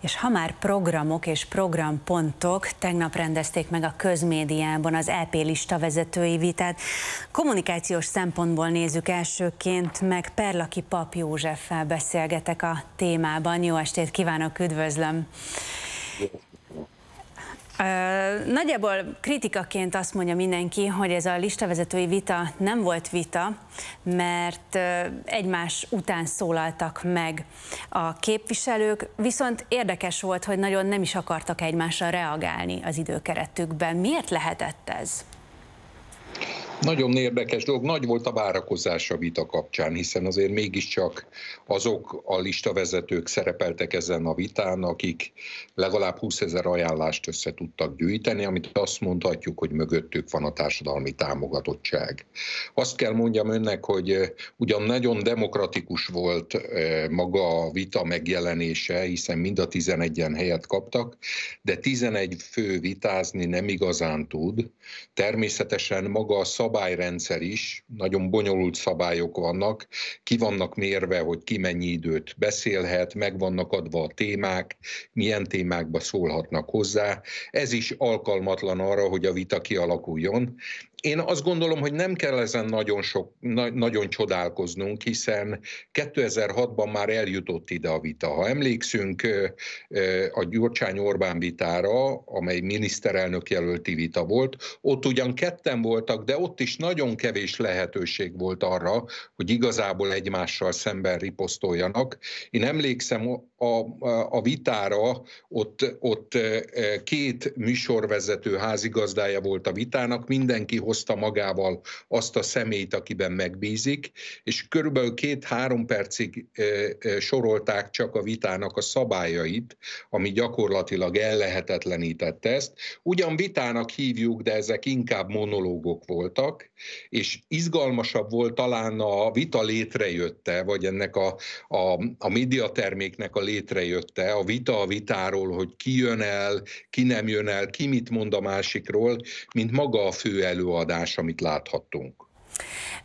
És ha már programok és programpontok, tegnap rendezték meg a közmédiában az EP lista vezetői vitát. Kommunikációs szempontból nézzük elsőként, meg Perlaki Pap Józseffel beszélgetek a témában. Jó estét kívánok, üdvözlöm! Nagyjából kritikaként azt mondja mindenki, hogy ez a listavezetői vita nem volt vita, mert egymás után szólaltak meg a képviselők, viszont érdekes volt, hogy nagyon nem is akartak egymásra reagálni az időkeretükben. Miért lehetett ez? Nagyon érdekes dolog, nagy volt a várakozás a vita kapcsán, hiszen azért mégiscsak azok a listavezetők szerepeltek ezen a vitán, akik legalább 20 ezer ajánlást össze tudtak gyűjteni, amit azt mondhatjuk, hogy mögöttük van a társadalmi támogatottság. Azt kell mondjam önnek, hogy eh, ugyan nagyon demokratikus volt eh, maga a vita megjelenése, hiszen mind a 11-en helyet kaptak, de 11 fő vitázni nem igazán tud. Természetesen maga a szabályrendszer is, nagyon bonyolult szabályok vannak, ki vannak mérve, hogy ki mennyi időt beszélhet, meg vannak adva a témák, milyen témákba szólhatnak hozzá. Ez is alkalmatlan arra, hogy a vita kialakuljon. Én azt gondolom, hogy nem kell ezen nagyon, sok, na, nagyon csodálkoznunk, hiszen 2006-ban már eljutott ide a vita. Ha emlékszünk a Gyurcsány-Orbán vitára, amely miniszterelnök jelölti vita volt, ott ugyan ketten voltak, de ott is nagyon kevés lehetőség volt arra, hogy igazából egymással szemben riposztoljanak. Én emlékszem a, a vitára, ott, ott e, e, két műsorvezető házigazdája volt a vitának, mindenki hozta magával azt a személyt, akiben megbízik, és körülbelül két-három percig e, sorolták csak a vitának a szabályait, ami gyakorlatilag ellehetetlenítette ezt. Ugyan vitának hívjuk, de ezek inkább monológok voltak, és izgalmasabb volt talán a vita létrejötte, vagy ennek a, a, a médiaterméknek a létrejötte, a vita a vitáról, hogy ki jön el, ki nem jön el, ki mit mond a másikról, mint maga a fő előadás, amit láthattunk.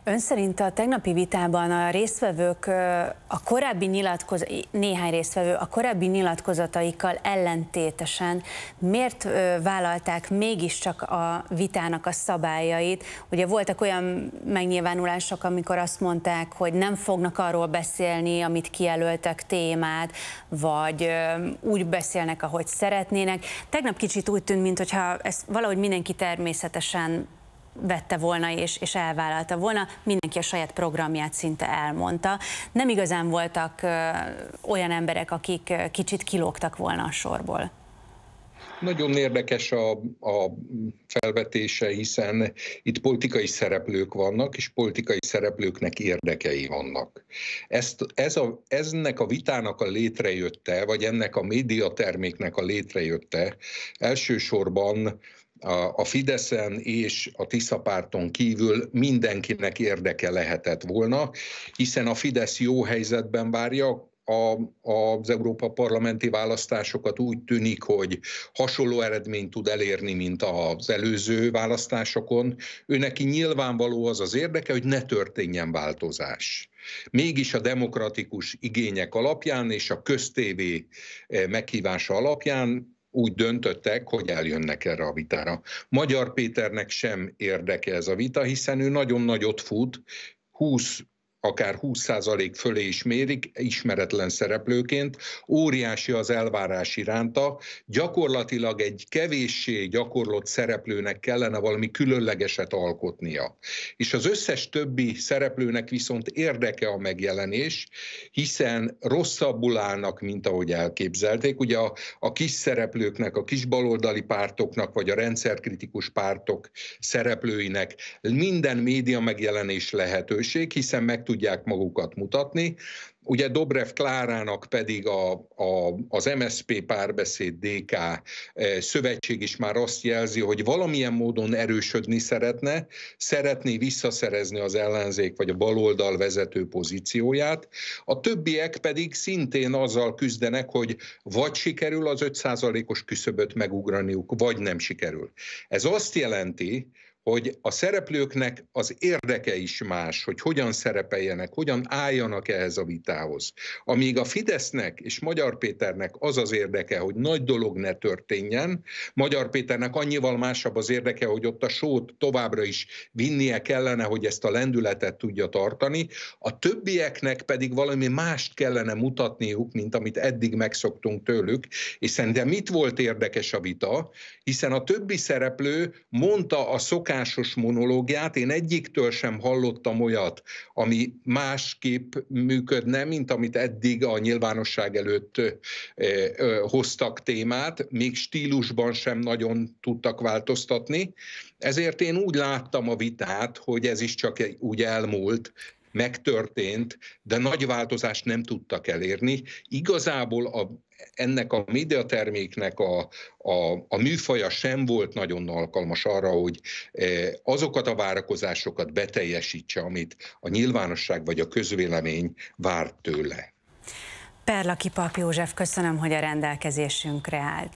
Ön szerint a tegnapi vitában a résztvevők, a korábbi nyilatkoz, néhány résztvevő a korábbi nyilatkozataikkal ellentétesen miért vállalták mégiscsak a vitának a szabályait? Ugye voltak olyan megnyilvánulások, amikor azt mondták, hogy nem fognak arról beszélni, amit kijelöltek témát, vagy úgy beszélnek, ahogy szeretnének. Tegnap kicsit úgy tűnt, mintha ezt valahogy mindenki természetesen vette volna és, és elvállalta volna, mindenki a saját programját szinte elmondta. Nem igazán voltak olyan emberek, akik kicsit kilógtak volna a sorból. Nagyon érdekes a, a felvetése, hiszen itt politikai szereplők vannak, és politikai szereplőknek érdekei vannak. Ezt, ez a, eznek a vitának a létrejötte, vagy ennek a médiaterméknek a létrejötte elsősorban a Fideszen és a Tiszapárton kívül mindenkinek érdeke lehetett volna, hiszen a Fidesz jó helyzetben várja, a, az Európa parlamenti választásokat úgy tűnik, hogy hasonló eredményt tud elérni, mint az előző választásokon. Ő neki nyilvánvaló az az érdeke, hogy ne történjen változás. Mégis a demokratikus igények alapján és a köztévé eh, meghívása alapján úgy döntöttek, hogy eljönnek erre a vitára. Magyar Péternek sem érdeke ez a vita, hiszen ő nagyon nagyot fut, 20 akár 20% fölé is mérik, ismeretlen szereplőként, óriási az elvárás iránta, gyakorlatilag egy kevéssé gyakorlott szereplőnek kellene valami különlegeset alkotnia. És az összes többi szereplőnek viszont érdeke a megjelenés, hiszen rosszabbul állnak, mint ahogy elképzelték. Ugye a, a kis szereplőknek, a kis baloldali pártoknak, vagy a rendszerkritikus pártok szereplőinek minden média megjelenés lehetőség, hiszen meg tud tudják magukat mutatni. Ugye Dobrev Klárának pedig a, a, az MSP párbeszéd DK eh, szövetség is már azt jelzi, hogy valamilyen módon erősödni szeretne, szeretné visszaszerezni az ellenzék vagy a baloldal vezető pozícióját. A többiek pedig szintén azzal küzdenek, hogy vagy sikerül az 5%-os küszöböt megugraniuk, vagy nem sikerül. Ez azt jelenti, hogy a szereplőknek az érdeke is más, hogy hogyan szerepeljenek, hogyan álljanak ehhez a vitához. Amíg a Fidesznek és Magyar Péternek az az érdeke, hogy nagy dolog ne történjen, Magyar Péternek annyival másabb az érdeke, hogy ott a sót továbbra is vinnie kellene, hogy ezt a lendületet tudja tartani, a többieknek pedig valami mást kellene mutatniuk, mint amit eddig megszoktunk tőlük, és szerintem mit volt érdekes a vita, hiszen a többi szereplő mondta a szokás szokásos monológiát. Én egyiktől sem hallottam olyat, ami másképp működne, mint amit eddig a nyilvánosság előtt hoztak témát, még stílusban sem nagyon tudtak változtatni. Ezért én úgy láttam a vitát, hogy ez is csak úgy elmúlt, megtörtént, de nagy változást nem tudtak elérni. Igazából a, ennek a médiaterméknek a, a, a műfaja sem volt nagyon alkalmas arra, hogy eh, azokat a várakozásokat beteljesítse, amit a nyilvánosság vagy a közvélemény várt tőle. Perlaki Pap József, köszönöm, hogy a rendelkezésünkre állt.